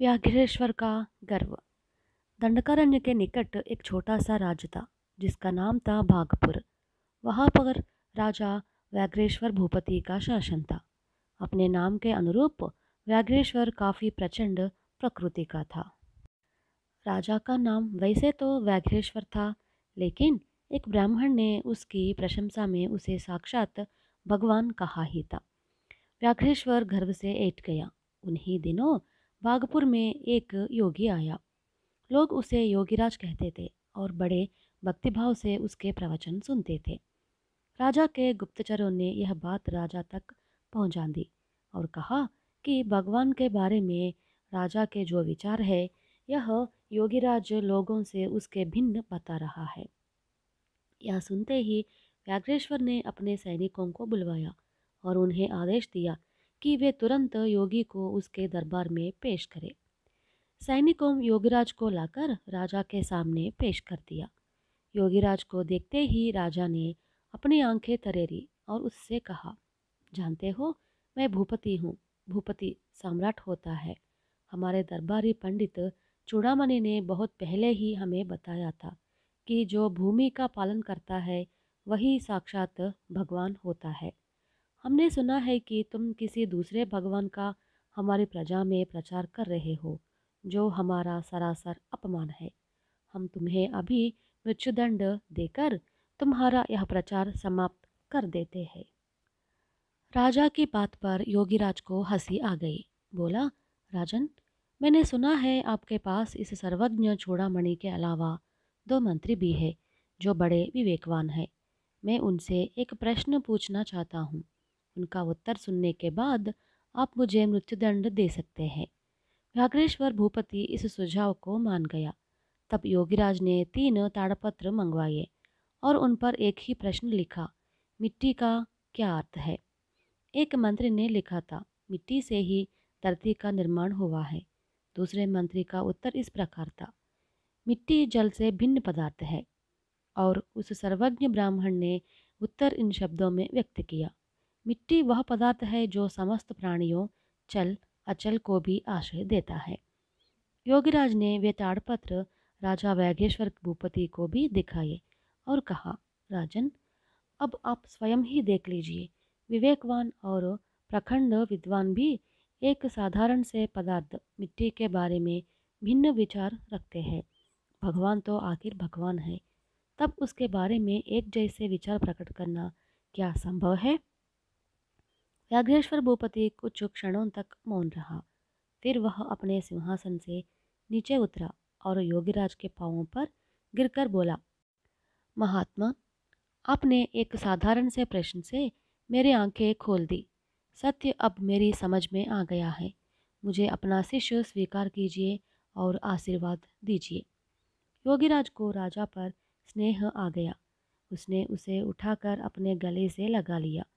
व्याघ्रेश्वर का गर्व दंडकारण्य के निकट एक छोटा सा राज्य था जिसका नाम था भागपुर वहाँ पर राजा व्याघ्रेश्वर भूपति का शासन था अपने नाम के अनुरूप व्याघ्रेश्वर काफ़ी प्रचंड प्रकृति का था राजा का नाम वैसे तो व्याघ्रेश्वर था लेकिन एक ब्राह्मण ने उसकी प्रशंसा में उसे साक्षात भगवान कहा ही था व्याघ्रेश्वर गर्व से ऐठ गया उन्हीं दिनों भागपुर में एक योगी आया लोग उसे योगीराज कहते थे और बड़े भक्तिभाव से उसके प्रवचन सुनते थे राजा के गुप्तचरों ने यह बात राजा तक पहुंचा दी और कहा कि भगवान के बारे में राजा के जो विचार है यह योगीराज लोगों से उसके भिन्न बता रहा है यह सुनते ही व्याघ्रेश्वर ने अपने सैनिकों को बुलवाया और उन्हें आदेश दिया कि वे तुरंत योगी को उसके दरबार में पेश करें सैनिकों योगीराज को लाकर राजा के सामने पेश कर दिया योगीराज को देखते ही राजा ने अपनी आंखें तरेरी और उससे कहा जानते हो मैं भूपति हूँ भूपति सम्राट होता है हमारे दरबारी पंडित चूड़ामणि ने बहुत पहले ही हमें बताया था कि जो भूमि का पालन करता है वही साक्षात भगवान होता है हमने सुना है कि तुम किसी दूसरे भगवान का हमारी प्रजा में प्रचार कर रहे हो जो हमारा सरासर अपमान है हम तुम्हें अभी मृत्युदंड देकर तुम्हारा यह प्रचार समाप्त कर देते हैं राजा की बात पर योगीराज को हंसी आ गई बोला राजन मैंने सुना है आपके पास इस सर्वज्ञ चूड़ामणि के अलावा दो मंत्री भी है जो बड़े विवेकवान हैं मैं उनसे एक प्रश्न पूछना चाहता हूँ उनका उत्तर सुनने के बाद आप मुझे मृत्युदंड दे सकते हैं व्याघ्रेश्वर भूपति इस सुझाव को मान गया तब योगीराज ने तीन ताड़पत्र मंगवाए और उन पर एक ही प्रश्न लिखा मिट्टी का क्या अर्थ है एक मंत्री ने लिखा था मिट्टी से ही धरती का निर्माण हुआ है दूसरे मंत्री का उत्तर इस प्रकार था मिट्टी जल से भिन्न पदार्थ है और उस सर्वज्ञ ब्राह्मण ने उत्तर इन शब्दों में व्यक्त किया मिट्टी वह पदार्थ है जो समस्त प्राणियों चल अचल को भी आश्रय देता है योगीराज ने वे ताड़पत्र राजा वैगेश्वर भूपति को भी दिखाए और कहा राजन अब आप स्वयं ही देख लीजिए विवेकवान और प्रखंड विद्वान भी एक साधारण से पदार्थ मिट्टी के बारे में भिन्न विचार रखते हैं भगवान तो आखिर भगवान है तब उसके बारे में एक जैसे विचार प्रकट करना क्या संभव है व्याघ्रेश्वर भूपति कुछ क्षणों तक मौन रहा फिर वह अपने सिंहासन से नीचे उतरा और योगीराज के पाँवों पर गिरकर बोला महात्मा आपने एक साधारण से प्रश्न से मेरी आंखें खोल दी सत्य अब मेरी समझ में आ गया है मुझे अपना शिष्य स्वीकार कीजिए और आशीर्वाद दीजिए योगीराज को राजा पर स्नेह आ गया उसने उसे उठाकर अपने गले से लगा लिया